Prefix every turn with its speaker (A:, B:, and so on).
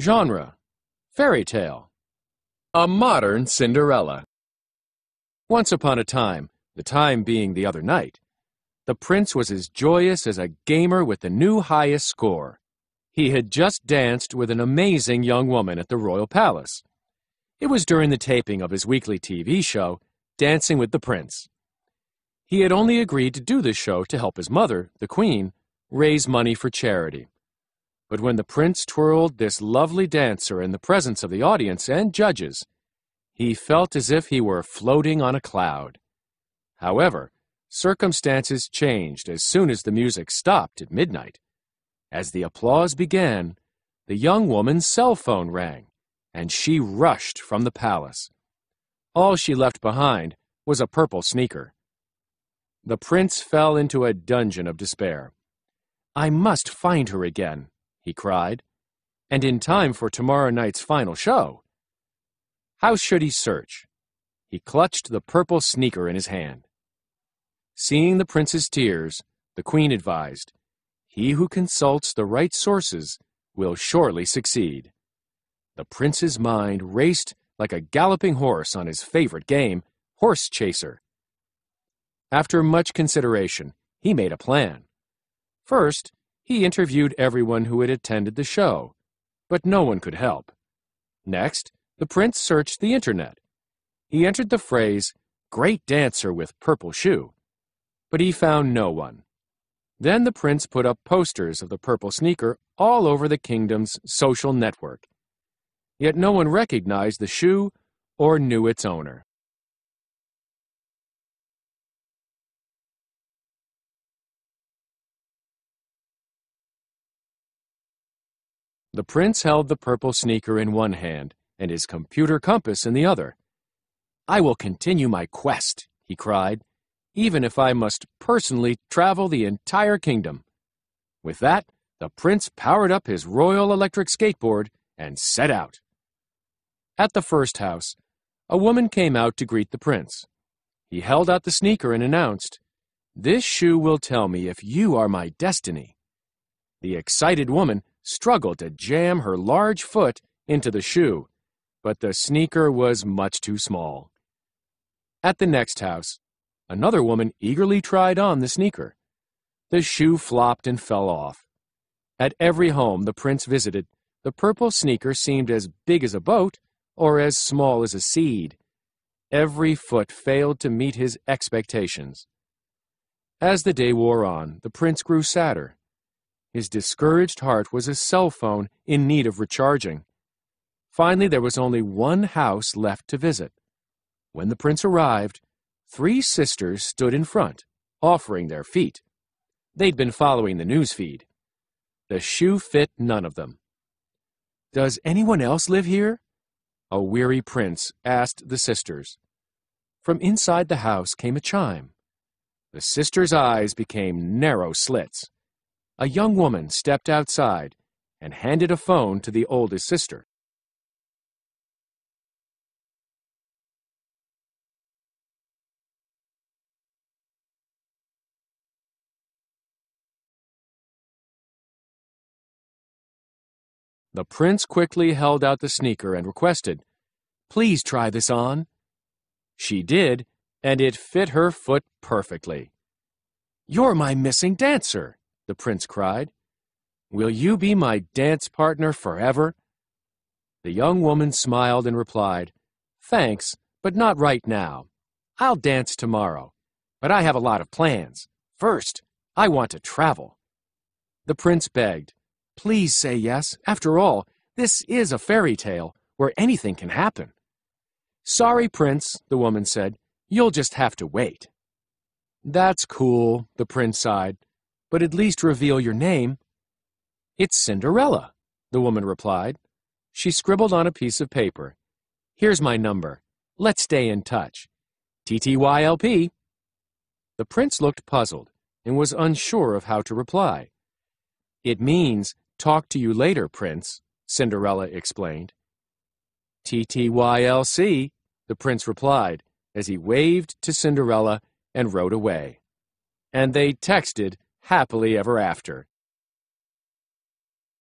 A: Genre Fairy tale A modern Cinderella Once upon a time, the time being the other night, the prince was as joyous as a gamer with the new highest score. He had just danced with an amazing young woman at the royal palace. It was during the taping of his weekly TV show, Dancing with the Prince. He had only agreed to do this show to help his mother, the queen, raise money for charity. But when the prince twirled this lovely dancer in the presence of the audience and judges, he felt as if he were floating on a cloud. However, circumstances changed as soon as the music stopped at midnight. As the applause began, the young woman's cell phone rang, and she rushed from the palace. All she left behind was a purple sneaker. The prince fell into a dungeon of despair. I must find her again, he cried, and in time for tomorrow night's final show. How should he search? He clutched the purple sneaker in his hand. Seeing the prince's tears, the queen advised, He who consults the right sources will surely succeed. The prince's mind raced like a galloping horse on his favorite game, Horse Chaser. After much consideration, he made a plan. First, he interviewed everyone who had attended the show, but no one could help. Next, the prince searched the internet. He entered the phrase, great dancer with purple shoe, but he found no one. Then the prince put up posters of the purple sneaker all over the kingdom's social network. Yet no one recognized the shoe or knew its owner. The prince held the purple sneaker in one hand and his computer compass in the other. I will continue my quest, he cried, even if I must personally travel the entire kingdom. With that, the prince powered up his royal electric skateboard and set out. At the first house, a woman came out to greet the prince. He held out the sneaker and announced, This shoe will tell me if you are my destiny. The excited woman struggled to jam her large foot into the shoe, but the sneaker was much too small. At the next house, another woman eagerly tried on the sneaker. The shoe flopped and fell off. At every home the prince visited, the purple sneaker seemed as big as a boat or as small as a seed. Every foot failed to meet his expectations. As the day wore on, the prince grew sadder his discouraged heart was a cell phone in need of recharging. Finally, there was only one house left to visit. When the prince arrived, three sisters stood in front, offering their feet. They'd been following the news feed. The shoe fit none of them. Does anyone else live here? A weary prince asked the sisters. From inside the house came a chime. The sisters' eyes became narrow slits a young woman stepped outside and handed a phone to the oldest sister. The prince quickly held out the sneaker and requested, Please try this on. She did, and it fit her foot perfectly. You're my missing dancer, the prince cried. Will you be my dance partner forever? The young woman smiled and replied, Thanks, but not right now. I'll dance tomorrow, but I have a lot of plans. First, I want to travel. The prince begged, Please say yes. After all, this is a fairy tale where anything can happen. Sorry, prince, the woman said. You'll just have to wait. That's cool, the prince sighed but at least reveal your name. It's Cinderella, the woman replied. She scribbled on a piece of paper. Here's my number. Let's stay in touch. TTYLP. The prince looked puzzled and was unsure of how to reply. It means talk to you later, prince, Cinderella explained. TTYLC, the prince replied as he waved to Cinderella and rode away. And they texted happily ever after.